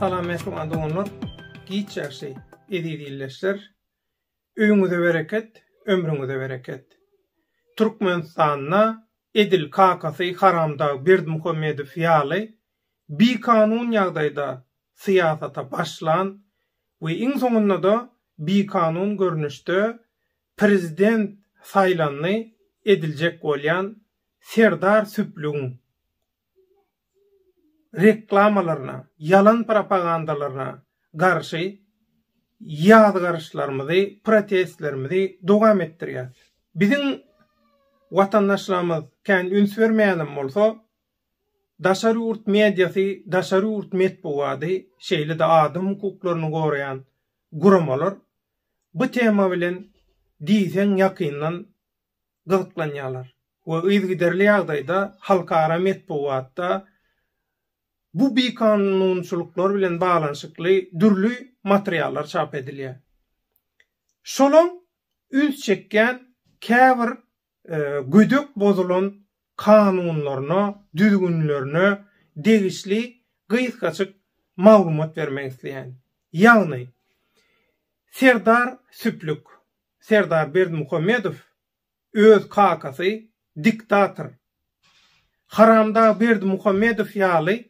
salam mesul adamlar hiç her şey edi bereket ömrünü de bereket Türkmen edil kakası haramda bir Muhammed fiali bi kanun yağdayda siyasata başlan we in sonunda da bi kanun görünüşte prezident saylanny edilcek bolyan Serdar Süplüg reklamalaryna, yalan propagandalaryna garşy ýadgarşlarmyzy, protestlerimizi dowam etdirýär. Bizin watandaşlarymyz kän üns bermeýänim bolsa, daşary urt mediýasy, daşary urt metbuwady şeýle de adam hukuklaryny goraýan guramalar bu tema bilen diýsen ýakynyň gyzyklanýarlar. we ýygy ýagdaýda halka aramet bu bikanunçuluklar bilen bağlanşıklı dürlü materiallar çap edilýär. Şolon üns çekken käwir e, güdük bozulun kanunlaryny, düzgünlörünü degişli gyýyqaçyk maglumat bermek isleýän. Ýagny Serdar Süplük, Serdar Berdimuhammedow öz kakasy diktator. Haramda Berdimuhammedow ýaly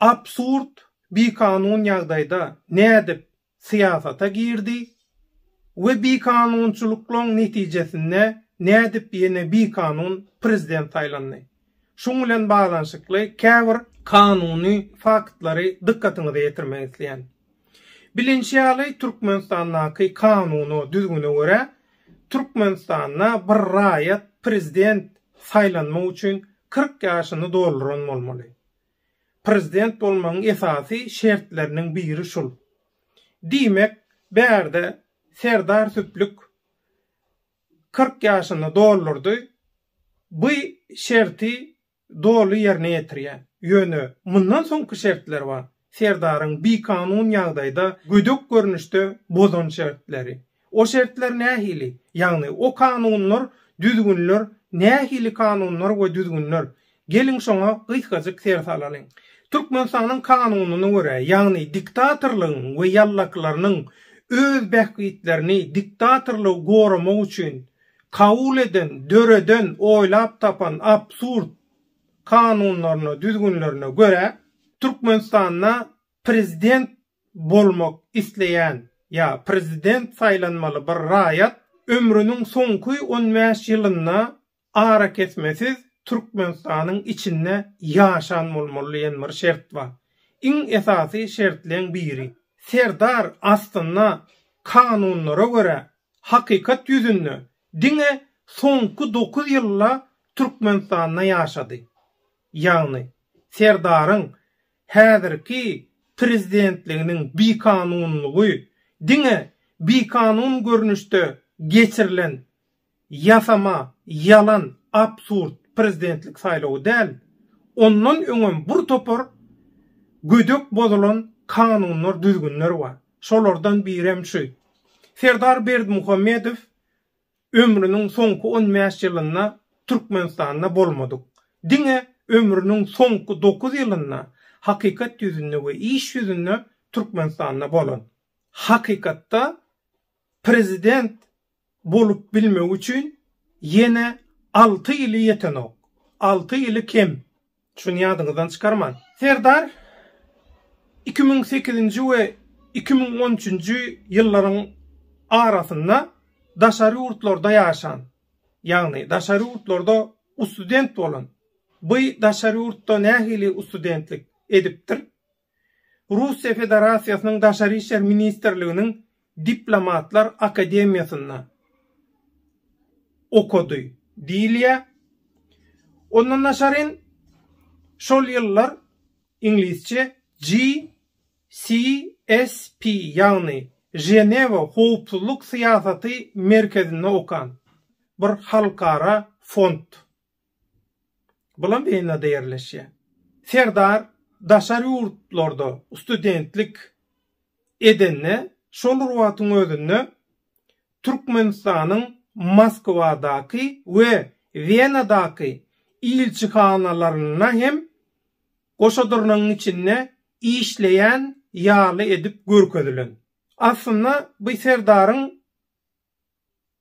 absurd bir kanun yağdaydı. Ne сиясата siyasata girdi ve bir kanunçuluklon neticesinde ne edip yine bir kanun prezident aylandı. Şunulen bağlanşıklı kevr kanuni faktları dikkatini getirmek isteyen. Bilinçli alay Türkmenistan'na ki kanunu düzgüne göre bir raiyat prezident saylanma üçün 40 yaşını doldurun olmalı. prezident bolmanın esasi şertlerinin biri şul. Dimek, bärde Serdar Süplük 40 yaşında doğulurdu. Bu şerti doğulu yerine yetiriye. Yönü, bundan sonki şertler var. Serdar'ın bir kanun yağdayda güdök görünüştü bozon şertleri. O şertler nehili? Yani o kanunlar düzgünlür, nehili kanunlar ve düzgünlür. Gelin şuna ıskacık ser salalim. Türkmenistan'ın kanununa göre yani diktatorluğun ve yallaklarının öz bekitlerini diktatorluğu gorumak için kavul eden, döreden, oylap tapan absurd kanunlarına, düzgünlerine göre Türkmenistan'a prezident bolmak isteyen ya prezident saylanmalı bir rayat ömrünün sonki 15 yılına ara kesmesiz Türkmenistan'ın içinde yaşan mulmullayan bir şert var. İn esası şertleyen biri. Serdar aslında kanunlara göre hakikat yüzünü dine sonku 9 yılla Türkmenistan'a yaşadı. Yani Serdar'ın hedirki prezidentliğinin bir kanunluğu dine bir kanun görünüşte geçirilen yasama yalan absurd prezidentlik saylawy däl. Ondan öňem bir topar gödök bolan kanunlar düzgünler bar. Şolardan birem şu. Serdar Berd Muhammedow ömrünün soňky 15 ýylyna Türkmenistanda bolmadyk. Diňe ömrünün soňky 9 ýylyna hakykat ýüzünde we iş ýüzünde Türkmenistanda bolan. Hakykatda prezident bolup bilmek üçin yene Altı ili yetenok. Altı ili kim? Şunu yadınızdan çıkarman. Serdar 2008 ve 2013 yılların arasında daşary urtlarda yaşan. Yani daşary urtlarda student bolan. Bu daşary urtda nähili studentlik edipdir. Rusiya Federasiýasynyň daşary işler ministrliginiň diplomatlar akademiyasında okudy. Dilia Ondan aşaryn şol yıllar inglisçe G C S P ýa-ny Jenewa Hope merkezinde okan bir halkara fond bilen derleşi. Serdar daşary urtlarda studentlik eden şonu rowatynyň ölnü Türkmenistananyň Moskvadaki ve Venadaki ilçixanalarına hem goşadurunun içinde işleyen yağlı edip görkezilin. Aslında bu serdarın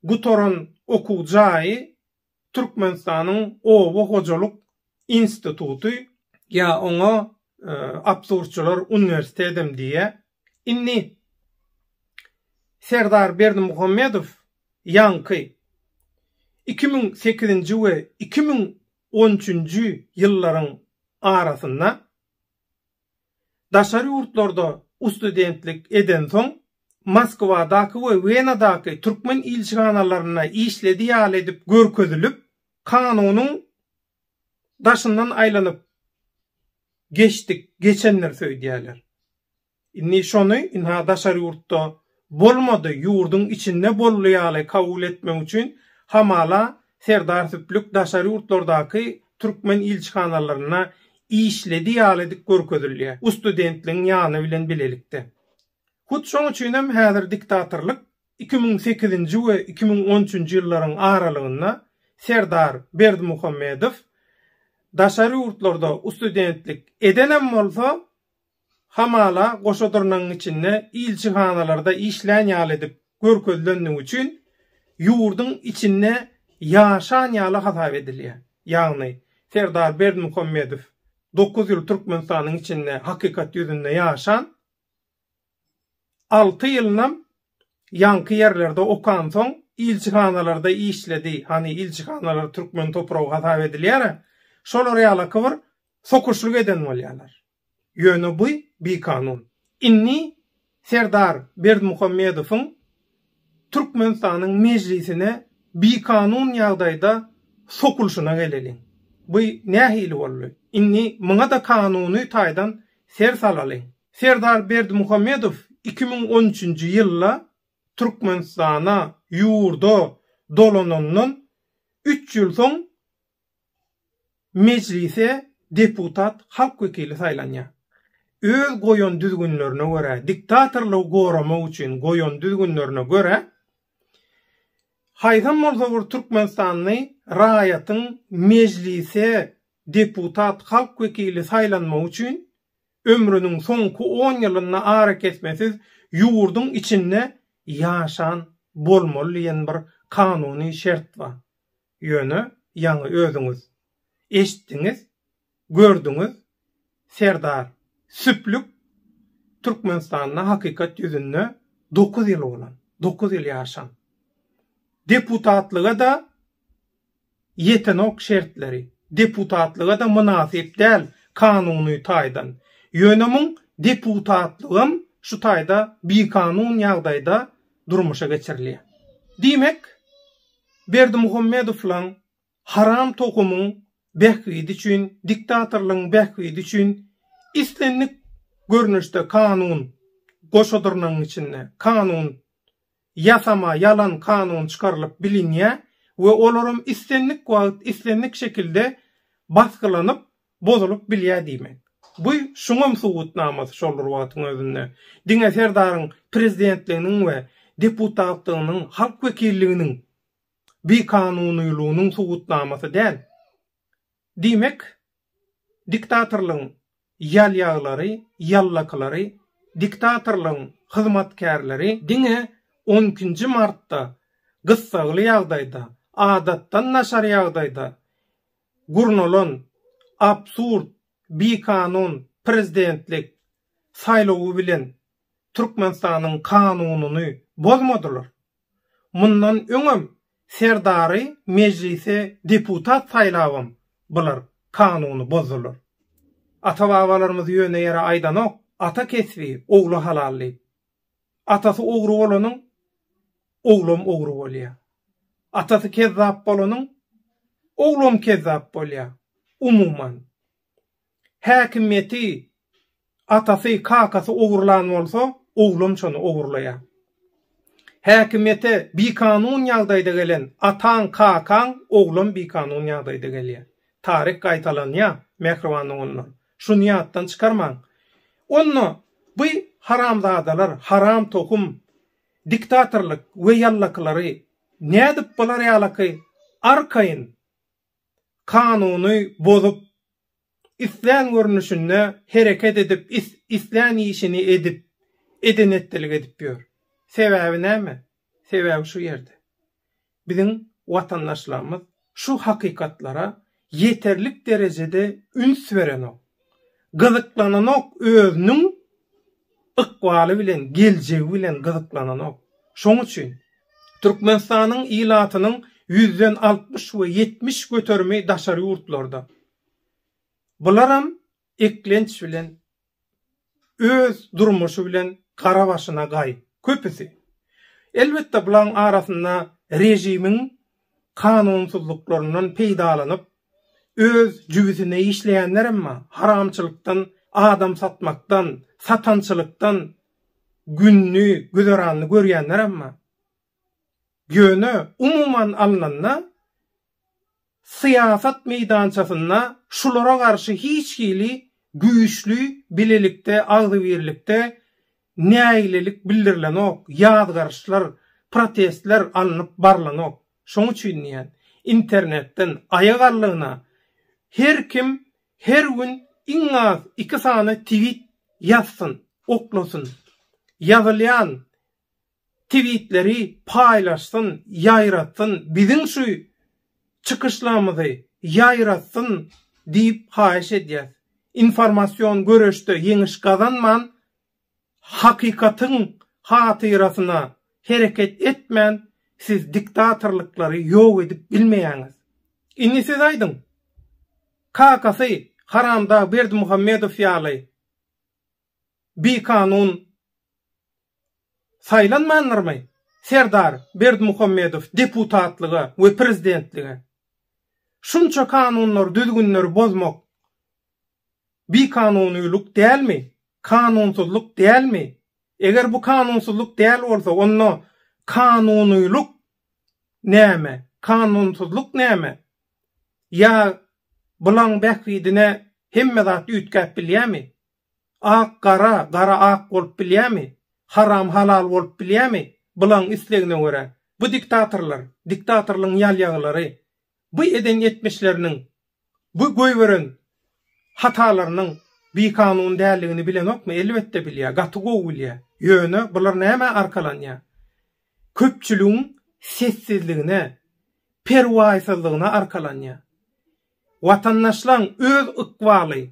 gutorun okuwjaýy Türkmenistanyň Owa hojalyk institutu ya ona e, üniversite universitetem diýe. Inni Serdar Berdimuhammedow Yankı 2008-nji we 2013-nji ýyllaryň arasynda daşary ýurtlarda eden son Moskva'daki ve Venadaky türkmen ilşihanalaryna işledi ýal edip görkezilip kanunyň daşından aýlanyp geçdik geçenler söýdýärler. Inni şonu inha daşary ýurtda bolmadı yurdun içinde bolluyaly kabul etmek için hamala Serdar Süplük daşary yurtlardaky türkmen ilçihanalaryna işledi ýalydyk görkezilýär. U studentliň ýany bilen bilelikte. Hut şoň üçin hem häzir 2008-nji we 2013-nji ýyllaryň aralygynda Serdar Berdimuhammedow yurtlarda ýurtlarda studentlik edenem bolsa Hamala goşodurnan içinne ilçi hanalarda işlän ýaly edip görkezlenmek üçin ýurdun içinne ýaşan ýaly hatap edilýär. Yani, Ýagny Ferdar Berdi 9 ýyl Türkmenistanyň içinde hakikat ýüzünde ýaşan 6 ýylnam ýanky ýerlerde okan son ilçi hanalarda işledi. Hani ilçi hanalar Türkmen toprağa hatap edilýär. E, şol ýaly kowr sokuşluk edenmeler. Yönü buy. bir kanun. İnni Serdar Berd Muhammedov'un Türkmenistan'ın meclisine bir kanun yağdayda sokulşuna gelelim. Bu ne hili vallu? İnni mına da kanunu taydan ser salalim. Serdar Berd Muhammedov 2013. yılla Türkmenistan'a yurdo dolonunun 3 yıl son meclise deputat halk vekili öz goýun düzgünlerine görä diktatorlyk gorama üçin goýun düzgünlerine görä Haydan Mordovur Türkmenistanlı rayatın meclise deputat halk saylanma üçin ömrünün sonku 10 yılını ağrı kesmesiz yurdun içinde yaşan bolmolliyen bir kanuni şert bar. Yönü yanı özünüz, eşitdiňiz, gördünüz, serdar. süplük Türkmenistan'na hakikat yüzünü 9 yıl olan, 9 yıl yaşan. Deputatlığa da yetenok şertleri, deputatlığa da münasip del kanunu taydan. Yönümün deputatlığım şu tayda bir kanun yağdayda durmuşa geçirli. Demek Berdi Muhammedov haram tokumun behkidi çün, diktatorlığın behkidi çün, istenlik görünüşte kanun goşodurunun içinde kanun yasama yalan kanun çıkarılıp bilinye ve olurum istenlik wagt istenlik şekilde baskılanıp bozulup bilýär diýmek. Bu şuňam suwutnamasy şolur wagtyň özünde. Diňe serdaryň prezidentliginiň we deputatlygynyň halk wekilliginiň bir kanunuyluğunun suwutnamasy däl. Demek diktatorlyň yal yağları, yallakları, diktatorlığın hızmatkarları dine 10. Mart'ta gıssağlı yağdayda, adattan naşar yağdayda, gurnolun, absurd, bi kanun, prezidentlik, saylogu bilen Türkmenistan'ın kanununu bozmodurlar. Mundan öňüm serdary meclisi deputat saýlawym bular kanuny bozulur. Ata babalarymyz ýöne ýere aýdanok, ata kesbi ogly halally. Atası ogry bolanyň oglum ogry bolýar. Atası kezzap bolanyň oğlum kezzap bolýar. Umuman häkimeti atası kakasy ogurlan olsa oğlum şonu ogurlaýar. Häkimete bir kanun ýagdaýda gelen atan kakan oğlum bir kanun ýagdaýda gelýär. Tarik gaýtalanýar, mehrwan oglum. Şu niyattan çıkarman. Onu bu haram haramzadalar, haram tokum, diktatörlük, ve yallakları ne edip bular yalakı arkayın kanunu bozup İslam görünüşünde hareket edip is, İslam işini edip edinettilik edip diyor. Sebebi ne mi? Sebebi şu yerde. Bizim vatandaşlarımız şu hakikatlara yeterlik derecede üns veren o. gyzyklananok ok, öznüň ıqwaly bilen geljegi bilen gyzyklananok ok. şoň üçin Türkmenistanyň ilatynyň 160 den we 70 göterme daşary urtlarda bularam eklenç bilen öz durmuşu bilen kara başyna gay köpüsi elbetde bulan arasyna rejimin kanunsuzluklarynyň peýdalanyp öz jübüsüne işleyenlerim mi, haramçılıktan, adam satmaktan, satançılıktan günlü, güzeranlı görüyenlerim mi, gönü umuman alınanna siyasat meydançasına şulara garşy hiçkili güýçli bilelikde, bildirilen ok, bildirilänok, karşılar, protestler alınıp barlanok. Şoň üçin yani, internetden aýagarlygyna her kim her gün iň az iki sany tweet yazsın, oklasın. Yazılyan tweetleri paylaşsın, yayratsın, bizim şu çıkışlarımızı yayratsın deyip haýyş edýär. Informasyon göreşde ýeňiş gazanman, hakikatyň hatyrasyna hareket etmen siz diktatorluklary ýok edip bilmeýäňiz. Inni siz aýdyň. kakasy haramda bir Muhammedow ýaly. Bi kanun saýlanmanyrmy? Serdar Berd Muhammedow deputatlygy we prezidentligi. Şunça kanunlar düzgünler bozmak bi kanunuyluk değil mi? Kanunsuzluk değil mi? Eger bu kanunsuzluk değil olsa onno kanunuyluk näme? Kanunsuzluk näme? Ya Bulan bekvidine himme zat ütkep bilyemi? Ak kara, kara ak olp bilyemi? Haram halal olp bilyemi? Bulan islegine ure. Bu diktatorlar, diktatorlun yal bu edin yetmişlerinin, bu goyverin, hatalarının, bi kanun değerliğini bilen okma, elbette bilya, gatu gul gul bular näme gul gul gul gul gul vatandaşlar öz ıkvaly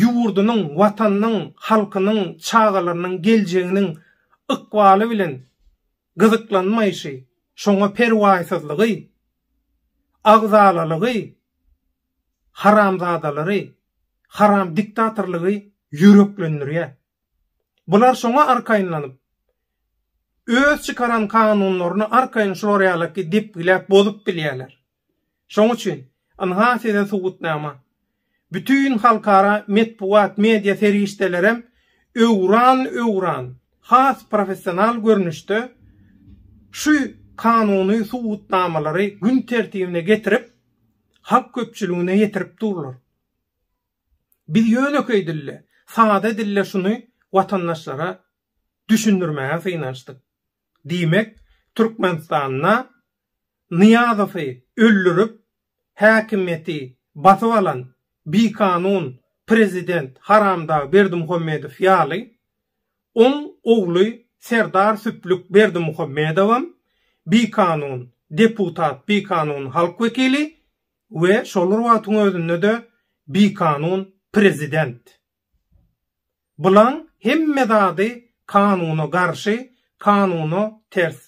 yuwurdunyň watannyň halkynyň çağalarynyň geljeginiň ıkvaly bilen gyzyklanmaýşy şoňa perwaýsyzlygy agzalalygy haram zadalary haram diktatorlygy ýüreklendirýär ya. bular şoňa arkaýlanyp öz çykaran kanunlaryny arkaýyn şorýalyk dip bilen bolup bilýärler şoň üçin anha sene Bütün halkara metbuat medya serişdelerem öwran öwran has profesional görünüştü, Şu kanuny sugutnamalary gün tertibine getirip halk köpçülüğüne yetirip durlar. Biz yönök öydille, sade dille şunu vatandaşlara düşündürmeye sıynaştık. Dimek Türkmenistan'na Niyazofi, öllürüp häkimeti basyp bi kanun prezident haramda Berdim Muhammedow ýaly on ogly serdar süplük Berdim Muhammedow bi kanun deputat bi kanun halk wekili we şolary wagtyň özünde bi kanun prezident bulan hem medady kanuna garşy kanuny ters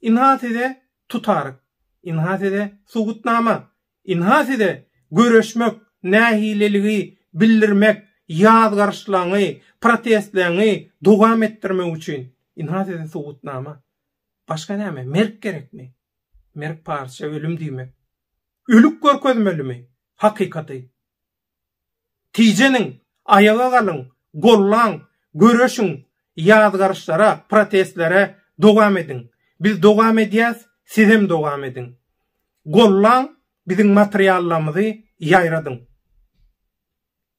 inhatide tutaryk инха сиде сугутнама, инха сиде гөрөшмөк, нәхилелиги билдирмек, язгарышлаңы, протестлеңы дугам эттирме үчүн инха сиде сугутнама. Башка нәме? Мерк керекме? Мерк парча өлүм дийме? Өлүк көркөзмөлүмү? Хакыйкаты. Тийженин аялагалын, голлан, көрөшүн, язгарышлара, протестлере дугам эдин. Биз дугам эдиясыз siz hem dogam edin. Gollan bizim materiallarımızı yayradın.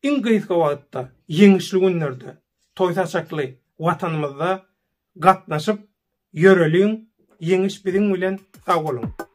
İn gıyızga vaatta, yenişli günlerde, toysaçaklı vatanımızda gatnaşıp, yörölün, yeniş bizim ulen sağ